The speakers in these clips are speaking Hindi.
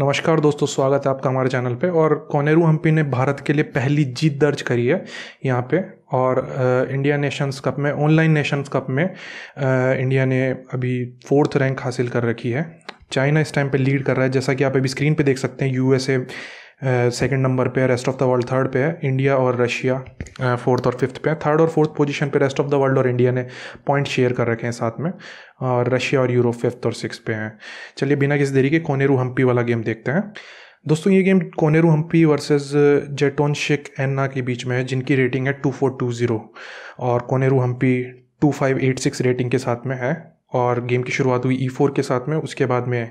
नमस्कार दोस्तों स्वागत है आपका हमारे चैनल पे और कोनेरू हम्पी ने भारत के लिए पहली जीत दर्ज करी है यहाँ पे और आ, इंडिया नेशंस कप में ऑनलाइन नेशंस कप में आ, इंडिया ने अभी फोर्थ रैंक हासिल कर रखी है चाइना इस टाइम पे लीड कर रहा है जैसा कि आप अभी स्क्रीन पे देख सकते हैं यूएसए सेकंड uh, नंबर पे है rest of the world third पे है इंडिया और रशिया फोर्थ uh, और फिफ्थ पे है थर्ड और फोर्थ पोजीशन पे रेस्ट ऑफ द वर्ल्ड और इंडिया ने पॉइंट शेयर कर रखे हैं साथ में और रशिया और यूरोप फिफ्थ और सिक्स पे हैं चलिए बिना किसी देरी के कोनेरू हम्पी वाला गेम देखते हैं दोस्तों ये गेम कोनेरू हम्पी वर्सेस जेटोन शिक एन्ना के बीच में है जिनकी रेटिंग है टू फोर टू ज़ीरो और Koneru Humpy two five eight six rating के साथ में है और गेम की शुरुआत हुई ई e फोर के साथ में उसके बाद में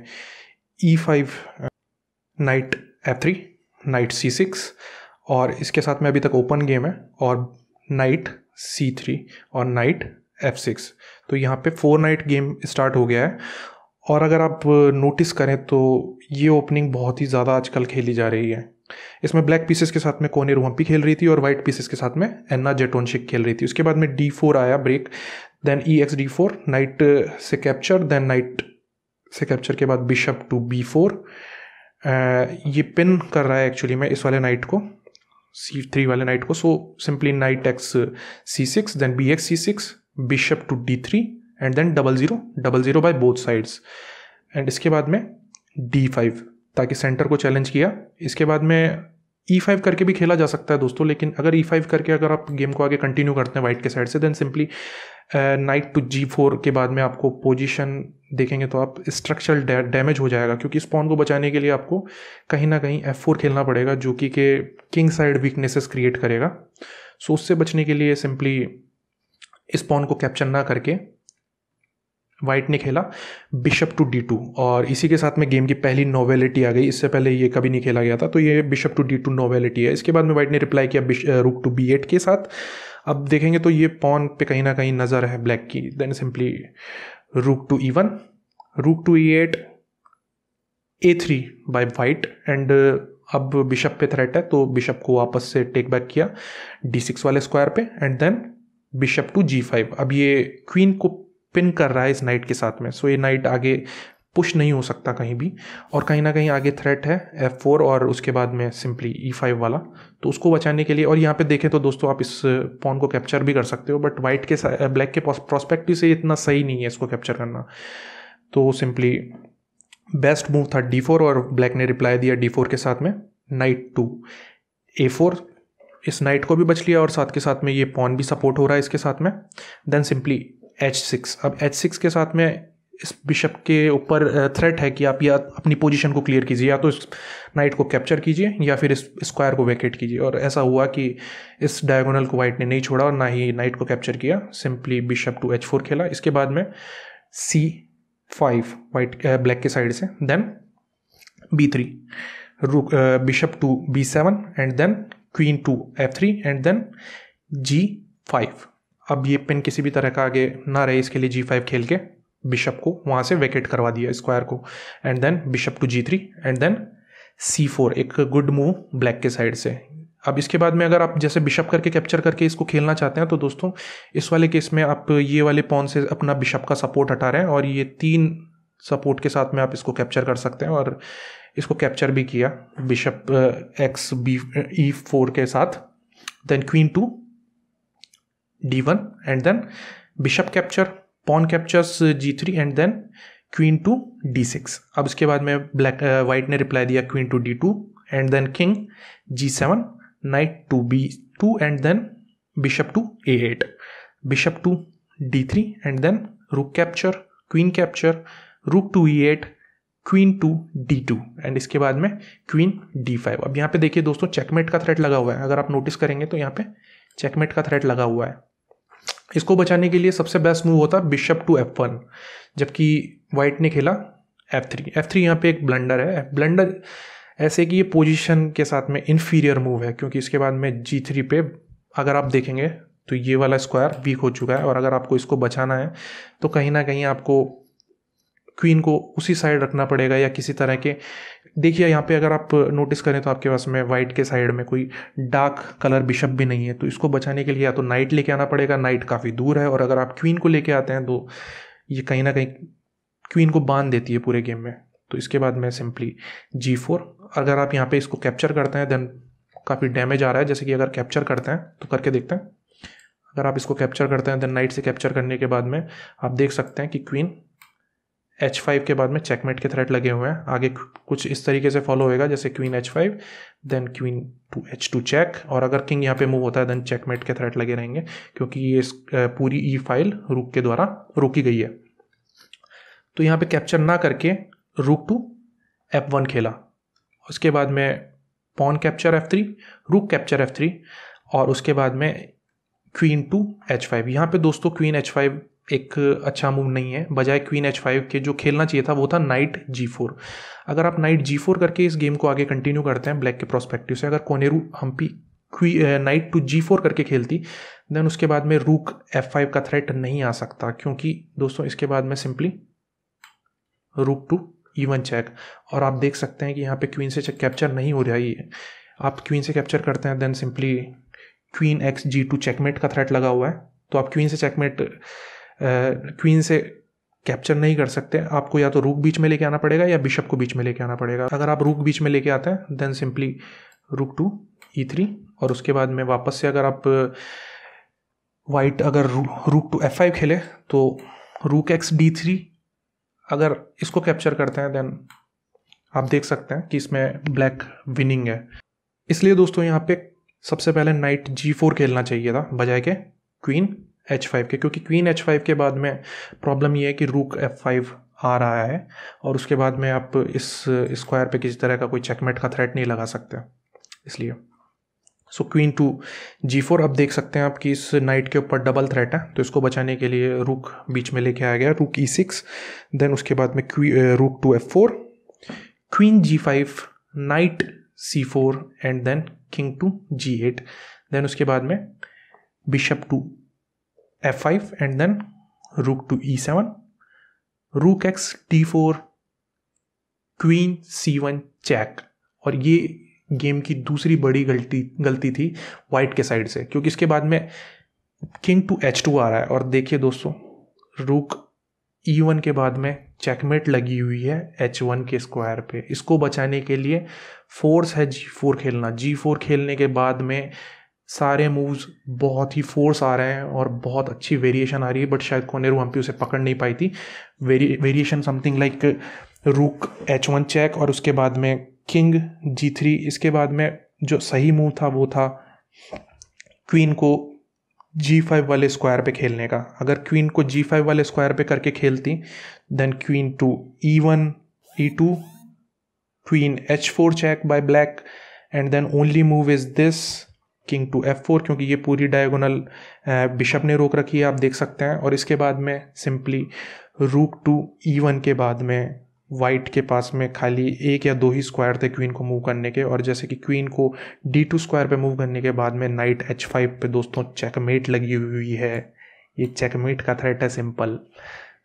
e five knight f three knight c six और इसके साथ में अभी तक ओपन गेम है और नाइट सी थ्री और नाइट एफ सिक्स तो यहाँ पे फोर नाइट गेम स्टार्ट हो गया है और अगर आप नोटिस करें तो ये ओपनिंग बहुत ही ज़्यादा आजकल खेली जा रही है इसमें ब्लैक पीसेस के साथ में कोने रोहम्पी खेल रही थी और वाइट पीसेस के साथ में एन्ना जेटोनशिक खेल रही थी उसके बाद में डी फोर आया break then e e x d four knight से कैप्चर देन नाइट से कैप्चर के बाद बिशप टू बी फोर ये पिन कर रहा है एक्चुअली में इस वाले नाइट को सी थ्री वाले नाइट को so simply knight x c six then b x c six bishop to d three and then double zero double zero by both sides and इसके बाद में डी फाइव ताकि सेंटर को चैलेंज किया इसके बाद में ई e फाइव करके भी खेला जा सकता है दोस्तों लेकिन अगर ई e फाइव करके अगर आप गेम को आगे कंटिन्यू करते हैं वाइट के साइड से then simply knight to g four के बाद में आपको पोजीशन देखेंगे तो आप स्ट्रक्चरल डैमेज हो जाएगा क्योंकि स्पॉन को बचाने के लिए आपको कहीं ना कहीं एफ फोर खेलना पड़ेगा जो कि के किंग साइड वीकनेसेस क्रिएट करेगा सो उससे बचने के लिए सिंपली स्पॉन को कैप्चर ना करके वाइट ने खेला बिशप टू डी टू और इसी के साथ में गेम की पहली नोवेलिटी आ गई इससे पहले ये कभी नहीं खेला गया था तो ये bishop to d two novelty है इसके बाद में वाइट ने रिप्लाई किया रुक टू बी एट के साथ अब देखेंगे तो ये पॉन पे कहीं ना कहीं नज़र है ब्लैक की then simply rook to e one rook to e eight a three by white and अब बिशप पे थ्रेट है तो बिशप को वापस से टेक बैक किया डी सिक्स वाले स्क्वायर पे and then bishop to g five अब ये क्वीन को पिन कर रहा है इस नाइट के साथ में सो ये नाइट आगे पुश नहीं हो सकता कहीं भी और कहीं ना कहीं आगे थ्रेट है एफ फोर और उसके बाद में सिंपली ई फाइव वाला तो उसको बचाने के लिए और यहाँ पे देखें तो दोस्तों आप इस पॉन को कैप्चर भी कर सकते हो बट वाइट के ब्लैक के प्रोस्पेक्टिव से इतना सही नहीं है इसको कैप्चर करना तो सिंपली बेस्ट मूव था डी फोर और ब्लैक ने रिप्लाई दिया डी फोर के साथ में नाइट टू ए फोर इस नाइट को भी बच लिया और साथ के साथ में ये पॉन भी सपोर्ट हो रहा है इसके साथ में देन सिंपली एच सिक्स अब एच सिक्स के साथ में इस बिशप के ऊपर थ्रेट है कि आप या अपनी पोजीशन को क्लियर कीजिए या तो इस नाइट को कैप्चर कीजिए या फिर इस स्क्वायर को वैकेट कीजिए और ऐसा हुआ कि इस डायगोनल को वाइट ने नहीं छोड़ा और ना ही नाइट को कैप्चर किया simply bishop to h four खेला इसके बाद में सी फाइव वाइट ब्लैक के साइड से then b three rook bishop to b seven and then queen to f three and then g five अब ये पिन किसी भी तरह का आगे ना रहे इसके लिए जी फाइव खेल के बिशप को वहाँ से वैकेट करवा दिया स्क्वायर को and then bishop to g three and then c four एक गुड मूव ब्लैक के साइड से अब इसके बाद में अगर आप जैसे बिशप करके कैप्चर करके इसको खेलना चाहते हैं तो दोस्तों इस वाले केस में आप ये वाले पॉन से अपना बिशप का सपोर्ट हटा रहे हैं और ये तीन सपोर्ट के साथ में आप इसको कैप्चर कर सकते हैं और इसको कैप्चर भी किया bishop x b e four के साथ then queen to d1 and then bishop capture pawn captures uh, g3 and then queen to d six अब baad बाद में ब्लैक वाइट ने रिप्लाई दिया queen to d two and then king g seven knight to b two and then bishop to d3 eight bishop to d three and then to capture queen capture to e eight queen to d two and इसके बाद में क्वीन डी फाइव अब यहाँ पे देखिए दोस्तों चेकमेट का थ्रेट लगा हुआ है अगर आप नोटिस करेंगे तो यहाँ पे चेकमेट का थ्रेट लगा हुआ है इसको बचाने के लिए सबसे बेस्ट मूव होता बिशप टू एफ वन जबकि वाइट ने खेला एफ थ्री एफ थ्री यहाँ पे एक ब्लंडर है ब्लंडर ऐसे कि ये पोजीशन के साथ में इन्फीरियर मूव है क्योंकि इसके बाद में जी थ्री पे अगर आप देखेंगे तो ये वाला स्क्वायर वीक हो चुका है और अगर आपको इसको बचाना है तो कहीं ना कहीं आपको क्वीन को उसी साइड रखना पड़ेगा या किसी तरह के देखिए यहाँ पे अगर आप नोटिस करें तो आपके पास में वाइट के साइड में कोई डार्क कलर बिशप भी नहीं है तो इसको बचाने के लिए या तो नाइट लेके आना पड़ेगा नाइट काफ़ी दूर है और अगर आप क्वीन को लेके आते हैं तो ये कहीं ना कहीं क्वीन को बांध देती है पूरे गेम में तो इसके बाद मैं सिंपली जी फोर अगर आप यहाँ पे इसको कैप्चर करते हैं देन काफ़ी डैमेज आ रहा है जैसे कि अगर कैप्चर करते हैं तो करके देखते हैं अगर आप इसको कैप्चर करते हैं देन नाइट से कैप्चर करने के बाद में आप देख सकते हैं कि क्वीन एच फाइव के बाद में चेकमेट के थ्रेट लगे हुए हैं आगे कुछ इस तरीके से फॉलो होएगा जैसे queen h five then queen to h two check और अगर किंग यहाँ पे मूव होता है देन चेकमेट के थ्रेट लगे रहेंगे क्योंकि ये पूरी ई फाइल रूक के द्वारा रोकी गई है तो यहाँ पे कैप्चर ना करके रूक टू एफ वन खेला उसके बाद में pawn capture f three rook capture f three और उसके बाद में क्वीन टू एच फाइव यहाँ पे दोस्तों क्वीन एच फाइव एक अच्छा मूव नहीं है बजाय क्वीन एच फाइव के जो खेलना चाहिए था वो था नाइट जी फोर अगर आप नाइट जी फोर करके इस गेम को आगे कंटिन्यू करते हैं ब्लैक के प्रोस्पेक्टिव से अगर Koneru Humpy knight to g four करके खेलती देन उसके बाद में रूक एफ फाइव का थ्रेट नहीं आ सकता क्योंकि दोस्तों इसके बाद में simply rook to even check और आप देख सकते हैं कि यहाँ पे क्वीन से कैप्चर नहीं हो रहा है आप क्वीन से कैप्चर करते हैं then simply queen x g two checkmate का थ्रेट लगा हुआ है तो आप क्वीन से चेकमेट क्वीन से कैप्चर नहीं कर सकते आपको या तो रूक बीच में लेके आना पड़ेगा या बिशप को बीच में लेके आना पड़ेगा अगर आप रूक बीच में लेके आते हैं then simply rook to e three और उसके बाद में वापस से अगर आप वाइट अगर रूक टू एफ फाइव खेले तो रूक एक्स डी थ्री अगर इसको कैप्चर करते हैं देन आप देख सकते हैं कि इसमें ब्लैक विनिंग है इसलिए दोस्तों यहाँ पे सबसे पहले नाइट जी फोर खेलना चाहिए था बजाय के क्वीन एच फाइव के क्योंकि क्वीन एच फाइव के बाद में प्रॉब्लम ये है कि रूक एफ फाइव आ रहा है और उसके बाद में आप इस स्क्वायर पे किसी तरह का कोई चेकमेट का थ्रेट नहीं लगा सकते इसलिए so queen to g four अब देख सकते हैं आप कि इस नाइट के ऊपर डबल थ्रेट है तो इसको बचाने के लिए रुक बीच में लेके आया गया रुक ई सिक्स देन उसके बाद में queen rook to f four queen g five knight c four and then king to g eight then उसके बाद में bishop to f5 and then rook to e7 rook x d4 queen c1 check और ये गेम की दूसरी बड़ी गलती गलती थी वाइट के साइड से क्योंकि इसके बाद में किंग टू एच टू आ रहा है और देखिए दोस्तों रूक ई वन के बाद में चेकमेट लगी हुई है एच वन के स्क्वायर पे इसको बचाने के लिए फोर्स है जी फोर खेलना जी फोर खेलने के बाद में सारे मूव्स बहुत ही फोर्स आ रहे हैं और बहुत अच्छी वेरिएशन आ रही है बट शायद कोनेरू हम्पी उसे पकड़ नहीं पाई थी very variation something like rook h one check और उसके बाद में किंग जी थ्री इसके बाद में जो सही मूव था वो था क्वीन को जी फाइव वाले स्क्वायर पे खेलने का अगर क्वीन को जी फाइव वाले स्क्वायर पे करके खेलती then queen to e one e two queen h four check by black and then only move is this king to f four क्योंकि ये पूरी डायगोनल बिशप ने रोक रखी है आप देख सकते हैं और इसके बाद में simply rook to e one के बाद में वाइट के पास में खाली एक या दो ही स्क्वायर थे क्वीन को मूव करने के और जैसे कि क्वीन को डी टू स्क्वायर पे मूव करने के बाद में नाइट एच फाइव पे दोस्तों चेकमेट लगी हुई है ये चेकमेट का थ्रेट है सिंपल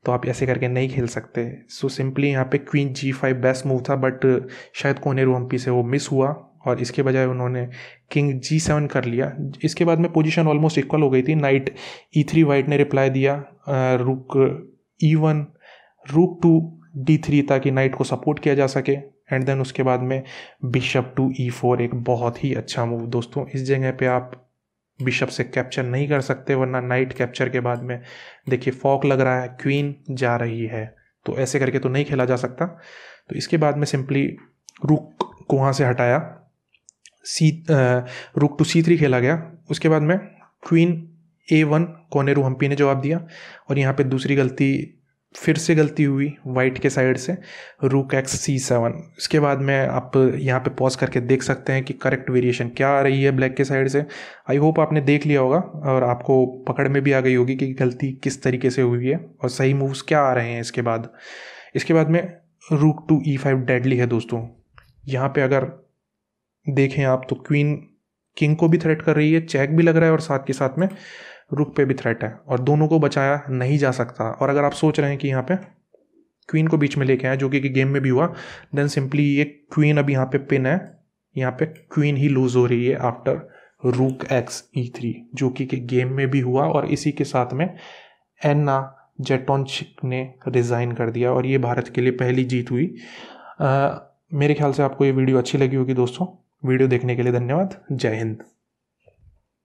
तो आप ऐसे करके नहीं खेल सकते सो सिंपली यहाँ पे queen g five best move था बट शायद कोने रोहम्पी से वो मिस हुआ और इसके बजाय उन्होंने किंग जी सेवन कर लिया इसके बाद में पोजीशन ऑलमोस्ट इक्वल हो गई थी नाइट ई थ्री वाइट ने रिप्लाई दिया rook e one rook to d three ताकि नाइट को सपोर्ट किया जा सके एंड देन उसके बाद में बिशप टू ई फोर एक बहुत ही अच्छा मूव दोस्तों इस जगह पे आप बिशप से कैप्चर नहीं कर सकते वरना नाइट कैप्चर के बाद में देखिए फॉक लग रहा है क्वीन जा रही है तो ऐसे करके तो नहीं खेला जा सकता तो इसके बाद में सिंपली रुक को वहाँ से हटाया सी रुक टू सी थ्री खेला गया उसके बाद में queen a one Koneru Humpy ने जवाब दिया और यहाँ पे दूसरी गलती फिर से गलती हुई वाइट के साइड से रूक एक्स सी सेवन इसके बाद में आप यहाँ पे पॉज करके देख सकते हैं कि करेक्ट वेरिएशन क्या आ रही है ब्लैक के साइड से आई होप आपने देख लिया होगा और आपको पकड़ में भी आ गई होगी कि गलती किस तरीके से हुई है और सही मूव्स क्या आ रहे हैं इसके बाद इसके बाद में रूक टू ई फाइव डेडली है दोस्तों यहाँ पे अगर देखें आप तो क्वीन किंग को भी थ्रेट कर रही है चेक भी लग रहा है और साथ के साथ में रुक पे भी थ्रेट है और दोनों को बचाया नहीं जा सकता और अगर आप सोच रहे हैं कि यहाँ पे क्वीन को बीच में लेके आए जो कि गेम में भी हुआ देन सिंपली ये क्वीन अब यहाँ पे पिन है यहाँ पे क्वीन ही लूज हो रही है आफ्टर रूक एक्स ई थ्री जो कि गेम में भी हुआ और इसी के साथ में एन्ना जेटोनशिक ने रिज़ाइन कर दिया और ये भारत के लिए पहली जीत हुई आ, मेरे ख्याल से आपको ये वीडियो अच्छी लगी होगी दोस्तों वीडियो देखने के लिए धन्यवाद जय हिंद